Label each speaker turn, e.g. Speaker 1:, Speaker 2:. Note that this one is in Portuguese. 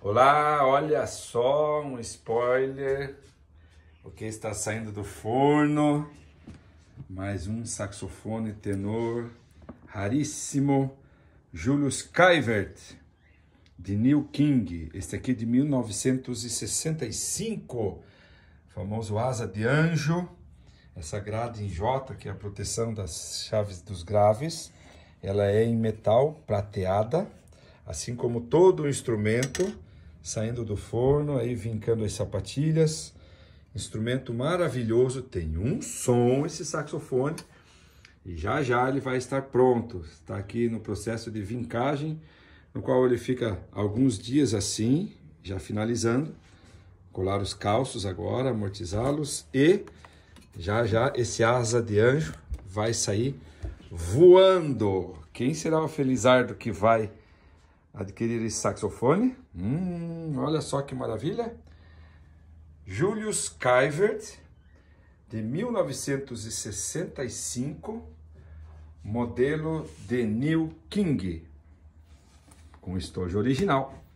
Speaker 1: Olá, olha só um spoiler. O que está saindo do forno? Mais um saxofone tenor raríssimo, Julius Skyvert, de Neil King. Este aqui de 1965, famoso Asa de Anjo. Essa grade em J, que é a proteção das chaves dos graves, ela é em metal prateada, assim como todo o instrumento saindo do forno, aí vincando as sapatilhas. Instrumento maravilhoso, tem um som esse saxofone e já já ele vai estar pronto. Está aqui no processo de vincagem, no qual ele fica alguns dias assim, já finalizando. Colar os calços agora, amortizá-los e já já esse asa de anjo vai sair voando. Quem será o felizardo que vai adquirir esse saxofone. Hum, olha só que maravilha! Julius Kyvert, de 1965, modelo de New King, com estojo original.